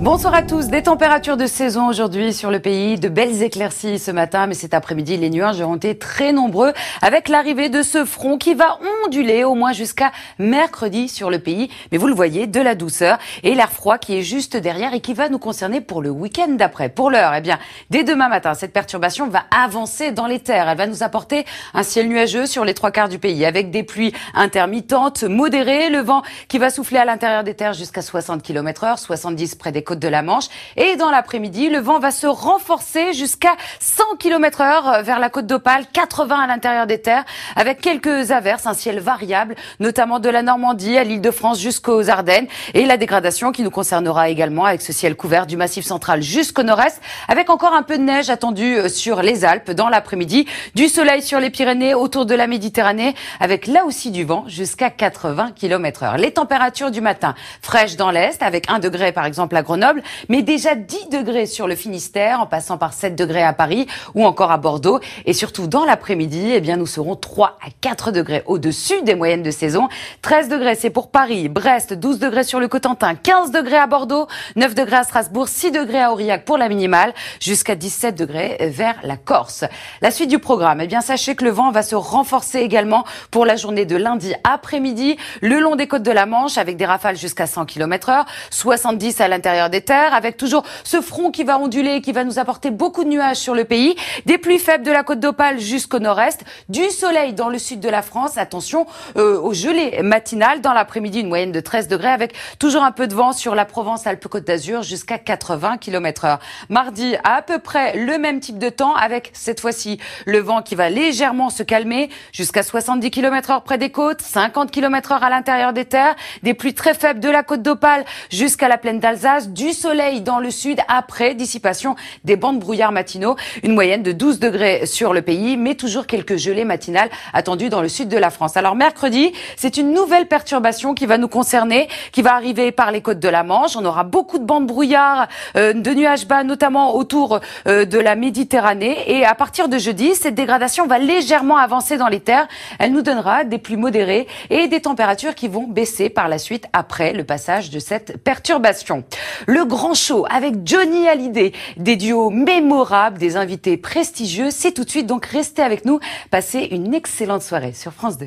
Bonsoir à tous. Des températures de saison aujourd'hui sur le pays, de belles éclaircies ce matin, mais cet après-midi, les nuages ont été très nombreux avec l'arrivée de ce front qui va onduler au moins jusqu'à mercredi sur le pays. Mais vous le voyez, de la douceur et l'air froid qui est juste derrière et qui va nous concerner pour le week-end d'après. Pour l'heure, eh bien, dès demain matin, cette perturbation va avancer dans les terres. Elle va nous apporter un ciel nuageux sur les trois quarts du pays avec des pluies intermittentes, modérées, le vent qui va souffler à l'intérieur des terres jusqu'à 60 km heure, 70 près des côte de la Manche. Et dans l'après-midi, le vent va se renforcer jusqu'à 100 km heure euh, vers la côte d'Opale, 80 à l'intérieur des terres, avec quelques averses, un ciel variable, notamment de la Normandie à l'île de France jusqu'aux Ardennes. Et la dégradation qui nous concernera également avec ce ciel couvert du massif central jusqu'au nord-est, avec encore un peu de neige attendue euh, sur les Alpes dans l'après-midi, du soleil sur les Pyrénées autour de la Méditerranée, avec là aussi du vent jusqu'à 80 km heure. Les températures du matin fraîches dans l'est, avec 1 degré par exemple à Grenoble, Noble, mais déjà 10 degrés sur le Finistère, en passant par 7 degrés à Paris ou encore à Bordeaux. Et surtout, dans l'après-midi, eh bien, nous serons 3 à 4 degrés au-dessus des moyennes de saison. 13 degrés, c'est pour Paris, Brest, 12 degrés sur le Cotentin, 15 degrés à Bordeaux, 9 degrés à Strasbourg, 6 degrés à Aurillac pour la minimale, jusqu'à 17 degrés vers la Corse. La suite du programme, eh bien, sachez que le vent va se renforcer également pour la journée de lundi après-midi, le long des côtes de la Manche, avec des rafales jusqu'à 100 km heure, 70 à l'intérieur des terres, avec toujours ce front qui va onduler qui va nous apporter beaucoup de nuages sur le pays. Des pluies faibles de la côte d'Opale jusqu'au nord-est, du soleil dans le sud de la France. Attention euh, aux gelées matinales. Dans l'après-midi, une moyenne de 13 degrés avec toujours un peu de vent sur la Provence-Alpes-Côte d'Azur jusqu'à 80 km heure. Mardi, à peu près le même type de temps avec cette fois-ci le vent qui va légèrement se calmer jusqu'à 70 km heure près des côtes, 50 km heure à l'intérieur des terres, des pluies très faibles de la côte d'Opale jusqu'à la plaine d'Alsace, du soleil dans le sud après dissipation des bandes brouillard matinaux. Une moyenne de 12 degrés sur le pays, mais toujours quelques gelées matinales attendues dans le sud de la France. Alors mercredi, c'est une nouvelle perturbation qui va nous concerner, qui va arriver par les côtes de la Manche. On aura beaucoup de bandes brouillard, euh, de nuages bas, notamment autour euh, de la Méditerranée. Et à partir de jeudi, cette dégradation va légèrement avancer dans les terres. Elle nous donnera des pluies modérées et des températures qui vont baisser par la suite après le passage de cette perturbation. Le grand show avec Johnny Hallyday, des duos mémorables, des invités prestigieux. C'est tout de suite, donc restez avec nous. Passez une excellente soirée sur France 2.